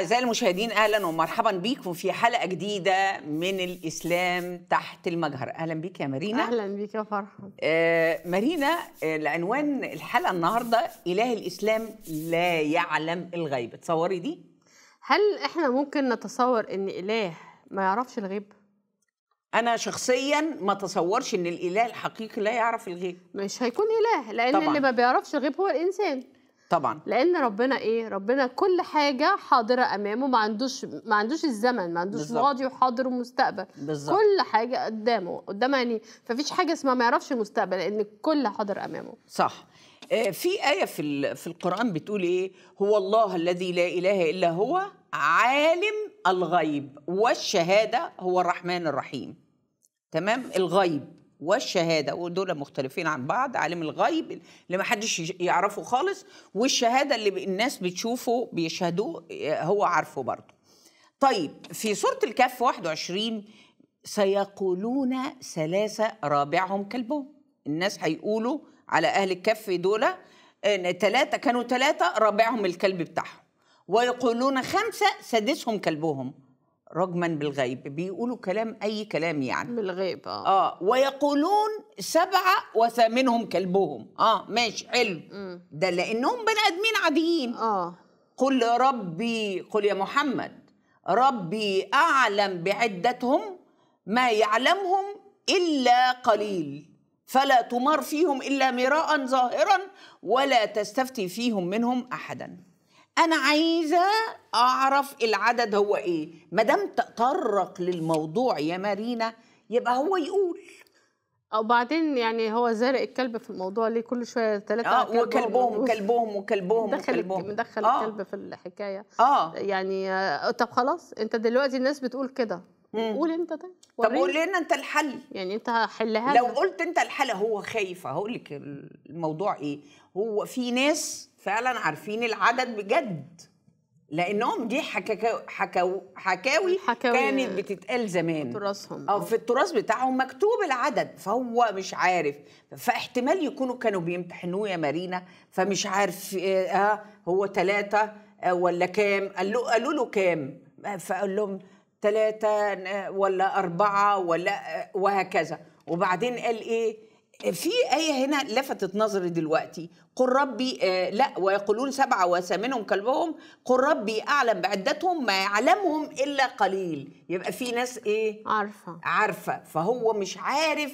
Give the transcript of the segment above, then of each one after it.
أعزائي المشاهدين أهلا ومرحبا بيكم في حلقة جديدة من الإسلام تحت المجهر أهلا بيك يا مارينا أهلا بيك يا فرحة آه مارينا العنوان آه، الحلقة النهاردة إله الإسلام لا يعلم الغيب تصوري دي؟ هل إحنا ممكن نتصور إن إله ما يعرفش الغيب؟ أنا شخصيا ما تصورش إن الإله الحقيقي لا يعرف الغيب مش هيكون إله لأن طبعًا. اللي ما بيعرفش الغيب هو الإنسان طبعا لان ربنا ايه ربنا كل حاجه حاضره امامه ما عندوش ما عندوش الزمن ما عندوش ماضي وحاضر ومستقبل بالزبط. كل حاجه قدامه قدام يعني ففيش حاجه اسمها ما يعرفش المستقبل لان كل حاضر امامه صح آه، في آية في في القرآن بتقول إيه؟ هو الله الذي لا إله إلا هو عالم الغيب والشهادة هو الرحمن الرحيم. تمام؟ الغيب والشهاده ودول مختلفين عن بعض عالم الغيب اللي ما حدش يعرفه خالص والشهاده اللي الناس بتشوفه بيشهدوه آه، هو عارفه برضه طيب في سوره الكهف 21 سيقولون ثلاثه رابعهم كلبهم الناس هيقولوا على اهل الكهف دول ثلاثه كانوا ثلاثه رابعهم الكلب بتاعهم ويقولون خمسه سادسهم كلبهم رجما بالغيب بيقولوا كلام أي كلام يعني بالغيب آه, آه ويقولون سبعة وثامنهم كلبهم آه ماشي حلو ده لأنهم بني آدمين عاديين آه قل ربي قل يا محمد ربي أعلم بعدتهم ما يعلمهم إلا قليل فلا تمر فيهم إلا مراء ظاهرا ولا تستفتي فيهم منهم أحدا انا عايزه اعرف العدد هو ايه ما دام تطرق للموضوع يا مارينا يبقى هو يقول او بعدين يعني هو زارق الكلب في الموضوع ليه كل شويه ثلاثه اه وكلبهم وكلبهم وكلبهم مدخل وكلبهم مدخل آه الكلب في الحكايه اه يعني آه طب خلاص انت دلوقتي الناس بتقول كده قول انت ده طيب. طب قول لنا انت الحل يعني انت حلها لو قلت انت الحل هو خايفه هقول لك الموضوع ايه هو في ناس فعلا عارفين العدد بجد لانهم دي حكاو حكاوي, حكاوي كانت بتتقال زمان في تراثهم او في التراث بتاعهم مكتوب العدد فهو مش عارف فاحتمال يكونوا كانوا بيمتحنوه يا مارينا فمش عارف اه هو ثلاثة آه، ولا كام قالوا قالوا له كام فقال لهم ثلاثة ولا أربعة ولا آه، وهكذا وبعدين قال إيه في آية هنا لفتت نظري دلوقتي قل ربي آه لا ويقولون سبعة وثامنهم كلبهم قل ربي أعلم بعدتهم ما يعلمهم إلا قليل يبقى في ناس إيه عارفة عارفة فهو مش عارف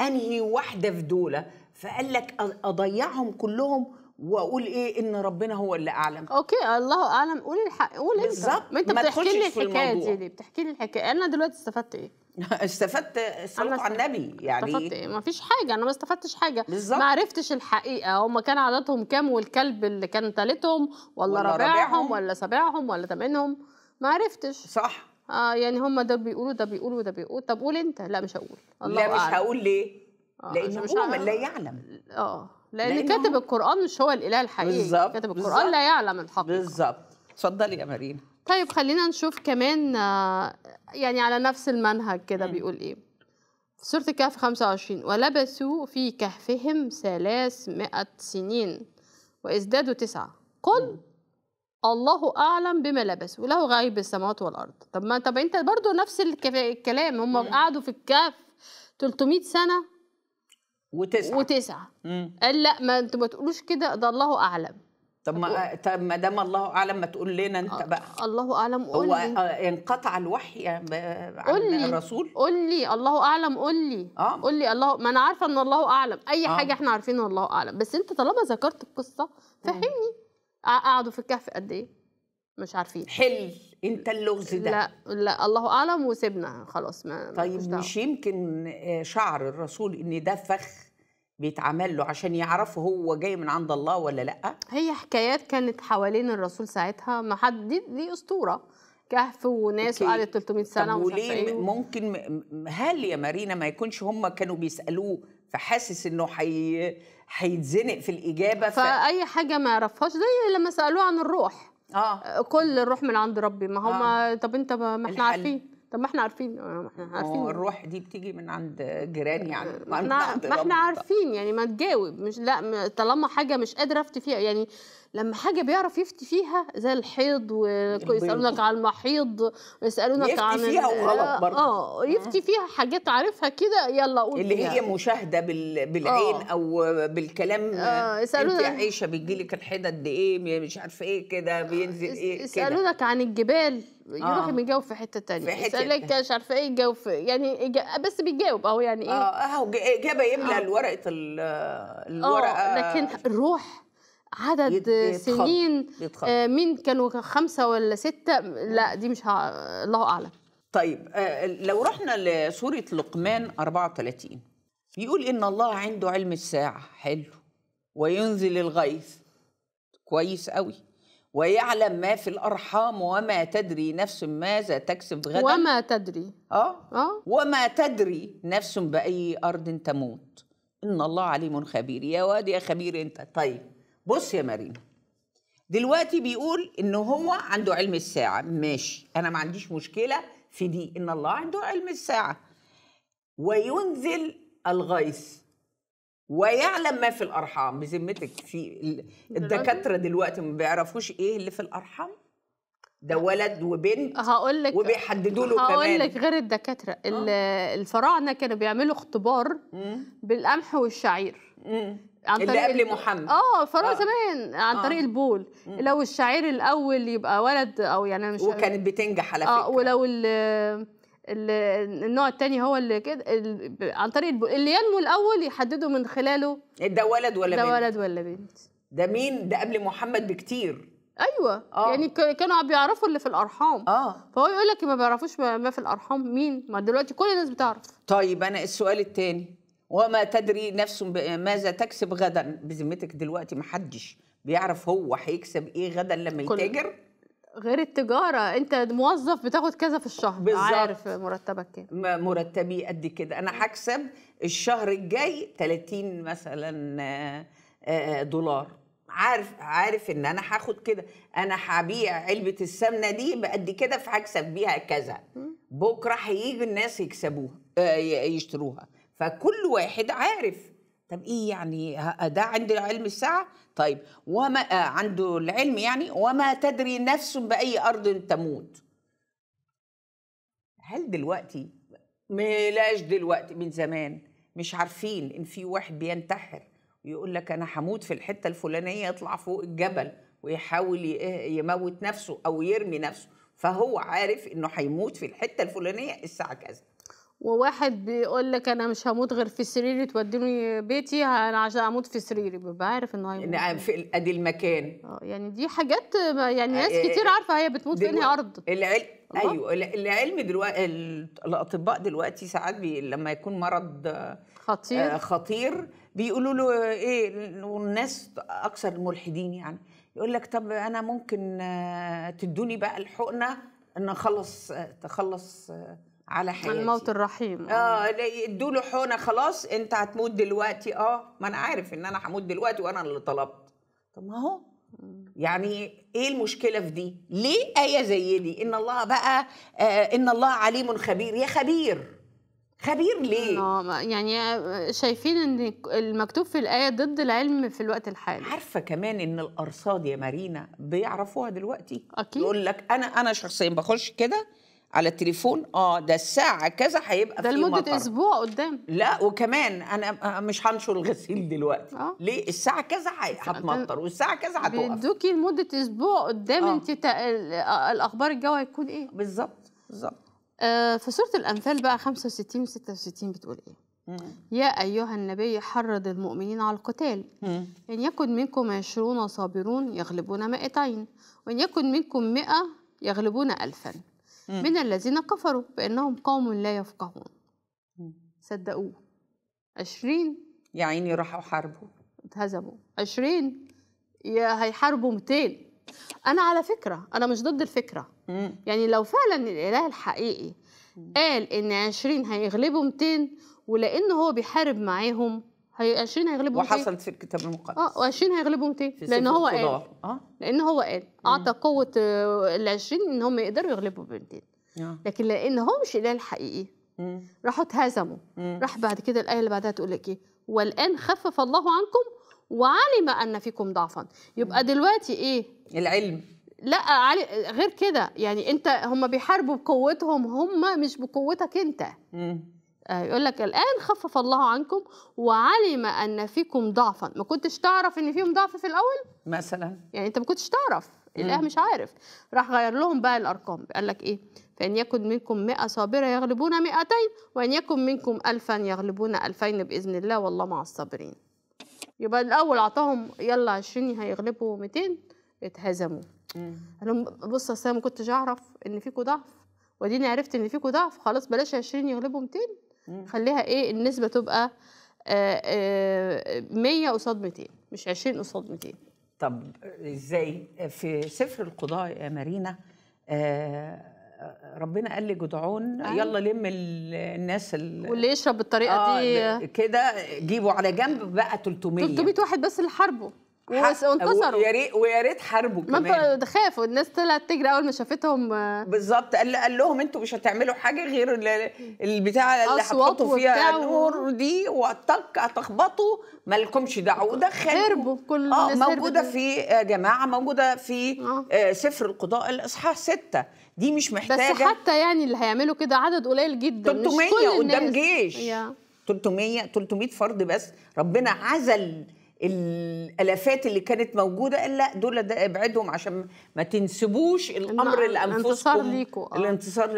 أنهي واحدة في دولة فقال لك أضيعهم كلهم واقول ايه ان ربنا هو اللي اعلم اوكي الله اعلم قول الحق قول انت بالظبط ما انت بتحكي لي الحكايه دي ليه بتحكي لي الحكايه انا دلوقتي استفدت ايه استفدت الصلاه على النبي يعني استفدت إيه؟, ايه ما فيش حاجه انا ما استفدتش حاجه بالظبط ما عرفتش الحقيقه هم كان عددهم كام والكلب اللي كان ثالثهم ولا, ولا رابعهم, رابعهم ولا سابعهم ولا ثامنهم ما عرفتش صح اه يعني هم ده بيقولوا ده بيقولوا ده بيقول طب قول انت لا مش هقول الله لا مش أعلم. هقول ليه آه لان هو من لا يعلم اه لان, لأن كاتب هم... القران مش هو الاله الحقيقي بالزبط. كاتب القران بالزبط. لا يعلم الحق بالظبط اتفضلي يا مارينا طيب خلينا نشوف كمان آه، يعني على نفس المنهج كده بيقول ايه في سورة الكهف 25 ولبثوا في كهفهم 300 سنين وازدادوا تسعة قل الله اعلم بما لبسوا له غيب السماوات والارض طب ما طب انت برضو نفس الكلام هم قعدوا في الكهف 300 سنه وتسعة وتسعة قال لا ما انتوا ما تقولوش كده ده الله اعلم طب ما آه، طب ما دام الله اعلم ما تقول لنا انت آه، بقى الله اعلم قول هو آه، انقطع الوحي عن الرسول قول لي الله اعلم قول لي آه. قول لي الله ما انا عارفه ان الله اعلم اي آه. حاجه احنا عارفينها الله اعلم بس انت طالما ذكرت القصه فهمني قعدوا في الكهف قد ايه مش عارفين حل انت اللغز ده لا لا الله اعلم وسيبنا خلاص ما طيب مش, مش يمكن آه، شعر الرسول ان ده فخ بيتعمل له عشان يعرفوا هو جاي من عند الله ولا لا هي حكايات كانت حوالين الرسول ساعتها ما حد دي, دي اسطوره كهف وناس وقعدت 300 سنه طب وليه إيه. ممكن هل يا مارينا ما يكونش هم كانوا بيسالوه فحاسس انه حي هيتزنق في الاجابه ف... فاي حاجه ما يعرفهاش زي لما سالوه عن الروح اه كل الروح من عند ربي ما هم آه. طب انت ما احنا عارفين طب ما احنا عارفين آه، احنا عارفين يعني. الروح دي بتيجي من عند جيران يعني ما احنا, ما احنا عارفين يعني ما تجاوب مش لا طالما حاجه مش قادره افتي فيها يعني لما حاجه بيعرف يفتي فيها زي الحيض ويسالونك على المحيض ويسالونك عن يفتي فيها وغلط آه، برضه اه يفتي آه. فيها حاجات عارفها كده يلا قول اللي هي مشاهده بالعين أوه. او بالكلام اه يسالونك انت عايشه بيجي لك الحيض قد ايه مش عارفه ايه كده بينزل ايه كده يسالونك عن الجبال يروح آه. يجاوب في حته ثانيه في حته يسالك مش عارفه ايه يجاوب في يعني بس بيجاوب اهو يعني ايه اه اهو آه، اجابه يملى آه. ورقه الورقه آه. لكن الروح عدد يتخل. سنين يتخل. آه مين كانوا خمسه ولا سته لا دي مش ها... الله اعلم طيب آه لو رحنا لسوره لقمان 34 يقول ان الله عنده علم الساعه حلو وينزل الغيث كويس قوي ويعلم ما في الارحام وما تدري نفس ماذا تكسب غدا وما تدري اه اه وما تدري نفس باي ارض تموت ان الله عليم خبير يا واد يا خبير انت طيب بص يا مارينا دلوقتي بيقول ان هو عنده علم الساعه ماشي انا ما عنديش مشكله في دي ان الله عنده علم الساعه وينزل الغيث ويعلم ما في الارحام بذمتك في الدكاتره دلوقتي ما بيعرفوش ايه اللي في الارحام ده ولد وبنت هقول لك وبيحددوا له كمان هقول لك غير الدكاتره آه. الفراعنه كانوا بيعملوا اختبار بالقمح والشعير عن طريق اللي قبل محمد اه فراعنه آه. زمان عن آه. طريق البول مم. لو الشعير الاول يبقى ولد او يعني مش وكانت بتنجح على آه، فكره اه ولو ال النوع الثاني هو اللي كده عن طريق البو... اللي ينمو الاول يحددوا من خلاله ده ولد ولا ده بنت ده ولد ولا بنت ده مين ده قبل محمد بكتير ايوه آه. يعني كانوا بيعرفوا اللي في الارحام اه فهو يقول لك ما بيعرفوش ما في الارحام مين ما دلوقتي كل الناس بتعرف طيب انا السؤال الثاني وما تدري نفس ماذا تكسب غدا بذمتك دلوقتي ما حدش بيعرف هو هيكسب ايه غدا لما يتاجر غير التجاره انت موظف بتاخد كذا في الشهر بالزبط. عارف مرتبك كام مرتبي قد كده انا هكسب الشهر الجاي 30 مثلا آه، آه، دولار عارف عارف ان انا هاخد كده انا هبيع علبه السمنه دي بقد كده فهكسب بيها كذا بكره هيجي الناس يكسبوها آه، يشتروها فكل واحد عارف طب ايه يعني ده عنده علم الساعه طيب وما آه عنده العلم يعني وما تدري نفس باي ارض تموت هل دلوقتي ملاش دلوقتي من زمان مش عارفين ان في واحد بينتحر ويقول لك انا هموت في الحته الفلانيه يطلع فوق الجبل ويحاول آه، يموت نفسه او يرمي نفسه فهو عارف انه هيموت في الحته الفلانيه الساعه كذا وواحد بيقول لك انا مش هموت غير في سريري توديني بيتي انا عشان اموت في سريري ببقى عارف انه هيموت نعم في ادي المكان اه يعني دي حاجات يعني ناس كتير عارفه هي بتموت في انهي ارض العلم ايوه العلم دلوقتي الاطباء دلوقتي ساعات بي... لما يكون مرض خطير آه خطير بيقولوا له ايه والناس اكثر الملحدين يعني يقول لك طب انا ممكن آه، تدوني بقى الحقنه ان اخلص آه، تخلص آه، على حياتي الموت الرحيم اه, آه. يدوا له حونه خلاص انت هتموت دلوقتي اه ما انا عارف ان انا هموت دلوقتي وانا اللي طلبت طب ما هو يعني ايه المشكله في دي ليه ايه زي دي ان الله بقى آه ان الله عليم خبير يا خبير خبير ليه اه يعني شايفين ان المكتوب في الايه ضد العلم في الوقت الحالي عارفه كمان ان الارصاد يا مارينا بيعرفوها دلوقتي اكيد يقول لك انا انا شخصيا بخش كده على التليفون اه ده الساعه كذا هيبقى ده لمده مطر. اسبوع قدام لا وكمان انا مش هنشر الغسيل دلوقتي آه. ليه الساعه كذا هتمطر والساعه كذا هتوقف بيدوكي لمده اسبوع قدام آه. انت الاخبار الجو هيكون ايه بالظبط بالظبط آه في سوره الانفال بقى 65 و 66 بتقول ايه يا أيها النبي حرض المؤمنين على القتال إن يكن منكم عشرون صابرون يغلبون مائتين وإن يكن منكم مئة يغلبون ألفا من الذين كفروا بأنهم قوم لا يفقهون صدقوه عشرين يا عيني راحوا حاربوا اتهزموا عشرين يا هيحاربوا 200 انا على فكره انا مش ضد الفكره مم. يعني لو فعلا الاله الحقيقي مم. قال ان 20 هيغلبوا 200 ولانه هو بيحارب معاهم هي 20 هيغلبوا إيه؟ 200 وحصلت في الكتاب المقدس اه و20 هيغلبوا 200 لان هو قال آه. لان هو قال اعطى قوه آه، ال 20 ان هم يقدروا يغلبوا ب 200 آه. لكن لان هو مش اله الحقيقي راحوا اتهزموا راح بعد كده الايه اللي بعدها تقول لك ايه والان خفف الله عنكم وعلم ان فيكم ضعفا يبقى دلوقتي ايه العلم لا غير كده يعني انت هم بيحاربوا بقوتهم هم مش بقوتك انت مم. آه، يقول لك الآن خفف الله عنكم وعلم أن فيكم ضعفا ما كنتش تعرف أن فيهم ضعف في الأول مثلا يعني أنت ما كنتش تعرف الإله مش عارف راح غير لهم بقى الأرقام قال لك إيه فإن يكن منكم مئة صابرة يغلبون مئتين وإن يكن منكم ألفا يغلبون ألفين بإذن الله والله مع الصابرين يبقى الأول أعطاهم يلا 20 هيغلبوا 200 اتهزموا قال لهم بص أصل أنا ما كنتش أعرف إن فيكم ضعف وديني عرفت إن فيكم ضعف خلاص بلاش 20 يغلبوا 200 خليها ايه النسبه تبقى 100 آه، آه، قصاد 200 مش 20 قصاد 200 طب ازاي في سفر القضاء يا مارينا آه، ربنا قال لجدعون يلا لم الناس ال... واللي يشرب بالطريقه آه دي كده جيبوا على جنب بقى 300 300 واحد بس اللي حاربه وانتصروا ويا ريت ويا ريت حاربوا كمان ما خافوا الناس طلعت تجري اول ما شافتهم آه. بالظبط قال قال لهم انتوا مش هتعملوا حاجه غير البتاع اللي هتحطوا فيها النور دي وطق هتخبطوا مالكمش دعوه ده هربوا كل آه، الناس اه موجوده في جماعه موجوده في آه. آه. سفر القضاء الاصحاح ستة دي مش محتاجه بس حتى يعني اللي هيعملوا كده عدد قليل جدا 300 مش كل قدام الناس. جيش يا. 300 300 فرد بس ربنا عزل الالافات اللي كانت موجوده قال لا دول ابعدهم عشان ما تنسبوش الامر لانفسكم الانتصار ليكم آه. الانتصار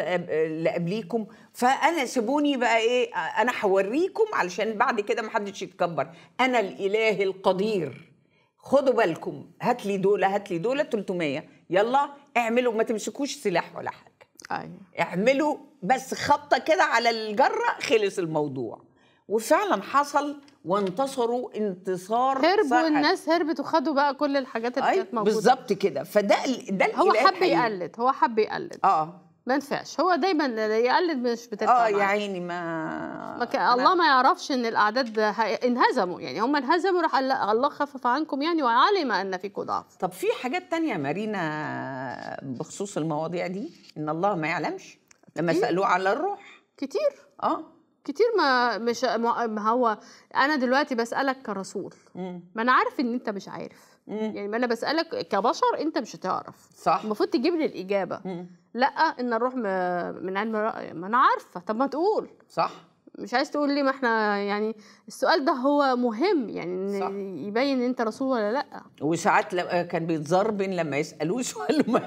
لقبليكم فانا سيبوني بقى ايه انا هوريكم علشان بعد كده ما حدش يتكبر انا الاله القدير خدوا بالكم هات لي دول هات لي دول 300 يلا اعملوا ما تمسكوش سلاح ولا حاجه ايوه اعملوا بس خبطه كده على الجره خلص الموضوع وفعلا حصل وانتصروا انتصار هربوا صحيح. الناس هربت وخدوا بقى كل الحاجات اللي كانت موجوده بالظبط كده فده ده هو حب يقلد هو حب يقلد اه ما ينفعش هو دايما يقلد مش بتنفع اه يا عيني ما, ما ك... الله ما يعرفش ان الاعداد ه... انهزموا يعني هم انهزموا راح قال الله خفف عنكم يعني وعلم ان فيكم ضعف طب في حاجات تانية مارينا بخصوص المواضيع دي ان الله ما يعلمش لما سالوه على الروح كتير اه كتير ما مش ما هو انا دلوقتي بسالك كرسول ما انا عارف ان انت مش عارف يعني ما انا بسالك كبشر انت مش هتعرف صح المفروض تجيب لي الاجابه لا ان الروح من علم الراي ما انا عارفه طب ما تقول صح مش عايز تقول لي ما احنا يعني السؤال ده هو مهم يعني صح. يبين ان انت رسول ولا لا وساعات كان بيتزربن لما يسالوه سؤال ما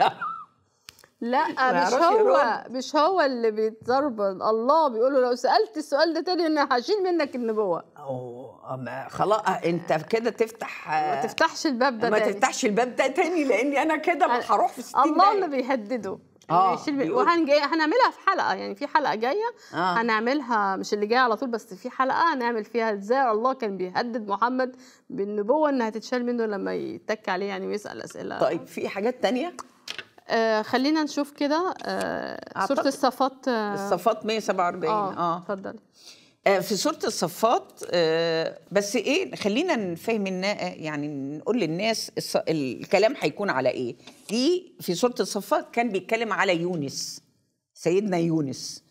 لا مش هو مش هو اللي بيتضرب الله بيقول له لو سالت السؤال ده تاني انا هشيل منك النبوه خلاص آه، انت كده تفتح آه، ما تفتحش الباب ده ما تاني. تفتحش الباب ده تاني لاني انا كده هروح في ستين الله اللي بيهدده اه وهنجي هنعملها في حلقه يعني في حلقه جايه آه. هنعملها مش اللي جايه على طول بس في حلقه هنعمل فيها ازاي الله كان بيهدد محمد بالنبوه انها تتشال منه لما يتك عليه يعني ويسال اسئله طيب في حاجات تانية آه، خلينا نشوف كده آه سوره الصفات آه الصفات 147 اه اتفضلي آه. آه, آه، في سوره الصفات آه بس ايه خلينا نفهم يعني نقول للناس الكلام هيكون على ايه دي في سوره الصفات كان بيتكلم على يونس سيدنا يونس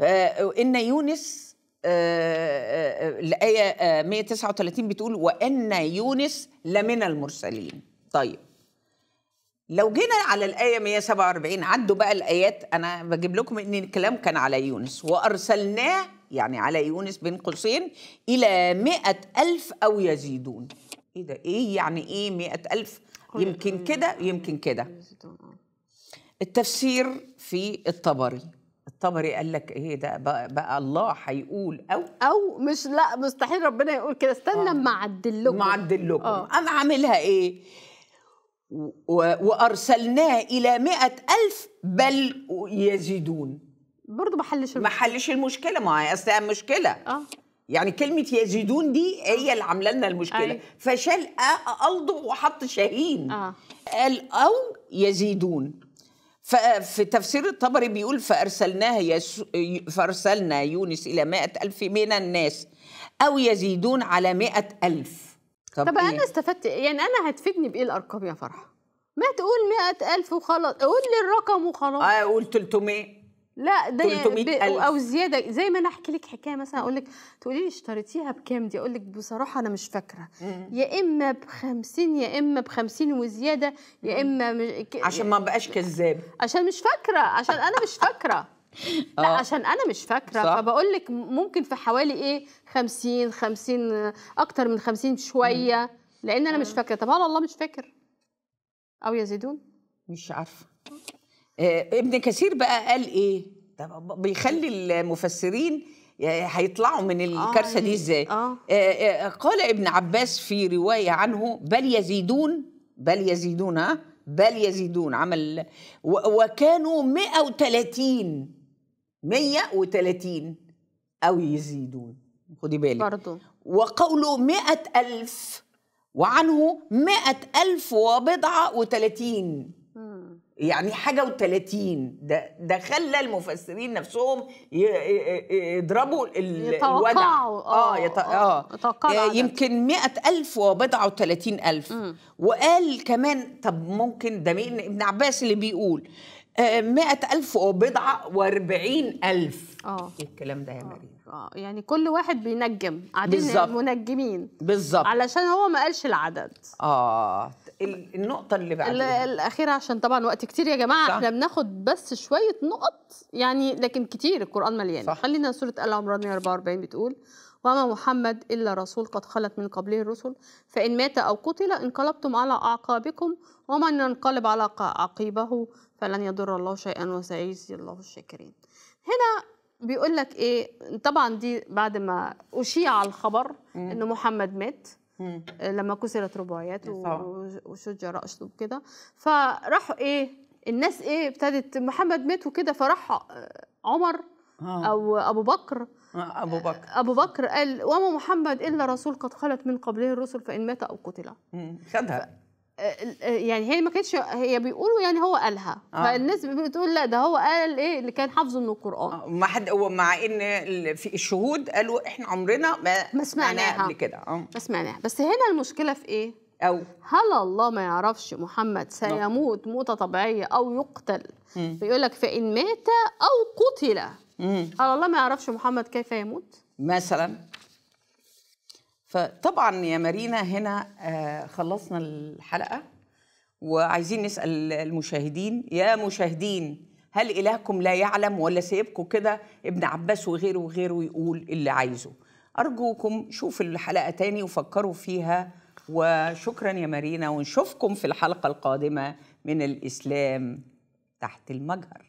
آه ان يونس آه، الآية 139 بتقول وأن يونس لمن المرسلين طيب لو جينا على الآية 147 عدوا بقى الآيات أنا بجيب لكم إن الكلام كان على يونس وأرسلناه يعني على يونس بين قوسين إلى مئة ألف أو يزيدون إيه ده إيه يعني إيه مئة ألف يمكن كده يمكن كده آه. التفسير في الطبري الطبري قال لك ايه ده بقى, بقى الله هيقول او او مش لا مستحيل ربنا يقول كده استنى اما آه. اعدل لكم اما اعدل لكم آه. انا عاملها ايه وأرسلناه إلى مئة ألف بل يزيدون برضه ما حلش ما حلش المشكله ما هي اصل مشكله اه يعني كلمة يزيدون دي هي آه. اللي عامله لنا المشكلة أي. فشال الضو وحط شاهين آه. قال أو يزيدون ففي تفسير الطبري بيقول فأرسلناها يسو فأرسلنا يونس إلى مائة ألف من الناس أو يزيدون على مائة ألف طب, طب إيه؟ انا استفدت إيه؟ يعني انا هتفيدني بايه الارقام يا فرحه ما تقول 100000 وخلاص قول لي الرقم وخلاص اه قول 300 لا ده 300000 يعني او زياده زي ما انا احكي لك حكايه مثلا اقول لك تقولي لي اشتريتيها بكام دي اقول لك بصراحه انا مش فاكره يا اما ب 50 يا اما ب 50 وزياده يا اما مش... عشان ما بقاش كذاب عشان مش فاكره عشان انا مش فاكره لا آه. عشان انا مش فاكره فبقول لك ممكن في حوالي ايه 50 50 اكتر من 50 شويه لان انا مش آه. فاكره طب الله مش فاكر او يزيدون مش عارفه آه، ابن كثير بقى قال ايه طب بيخلي المفسرين هيطلعوا من الكارثه دي يعني ازاي آه. آه قال ابن عباس في روايه عنه بل يزيدون بل يزيدون ها بل يزيدون عمل وكانوا 130 130 أو يزيدون خدي بالك برضو وقوله مئة ألف وعنه مئة ألف وبضعة و30 يعني حاجة و30 ده ده خلى المفسرين نفسهم يضربوا الوضع اه, آه، يط... آه،, اه, يتوقعوا آه، يمكن مئة ألف وبضعة و ألف وقال كمان طب ممكن ده ابن عباس اللي بيقول مائة ألف وبضعة وأربعين ألف اه إيه الكلام ده يا آه. مريم اه يعني كل واحد بينجم قاعدين بالزبط. منجمين بالظبط علشان هو ما قالش العدد اه النقطة اللي بعدها الأخيرة عشان طبعا وقت كتير يا جماعة صح. احنا بناخد بس شوية نقط يعني لكن كتير القرآن مليان صح. خلينا سورة آل عمران 44 بتقول وما محمد إلا رسول قد خلت من قبله الرسل فإن مات أو قتل انقلبتم على أعقابكم ومن ينقلب على عقيبه فلن يضر الله شيئا وسيجزي الله الشاكرين هنا بيقول لك ايه طبعا دي بعد ما اشيع الخبر ان محمد مات آه، لما كسرت رباعيات وشجع راسه كده فراحوا ايه الناس ايه ابتدت محمد مات وكده فراح آه، عمر آه. أو أبو بكر آه، أبو بكر أبو بكر قال وما محمد إلا رسول قد خلت من قبله الرسل فإن مات أو قتل خدها آه، يعني هي ما كانتش هي بيقولوا يعني هو قالها آه. فالناس بتقول لا ده هو قال ايه اللي كان حافظه من القران آه. ما حد مع ان في الشهود قالوا احنا عمرنا ما, ما سمعناها قبل كده آه. ما سمعناها بس هنا المشكله في ايه او هل الله ما يعرفش محمد سيموت موته طبيعيه او يقتل فيقول لك فان مات او قتل مم. على الله ما يعرفش محمد كيف يموت مثلا فطبعا يا مارينا هنا آه خلصنا الحلقه وعايزين نسال المشاهدين يا مشاهدين هل الهكم لا يعلم ولا سيبكم كده ابن عباس وغيره وغيره يقول اللي عايزه ارجوكم شوفوا الحلقه تاني وفكروا فيها وشكرا يا مارينا ونشوفكم في الحلقه القادمه من الاسلام تحت المجهر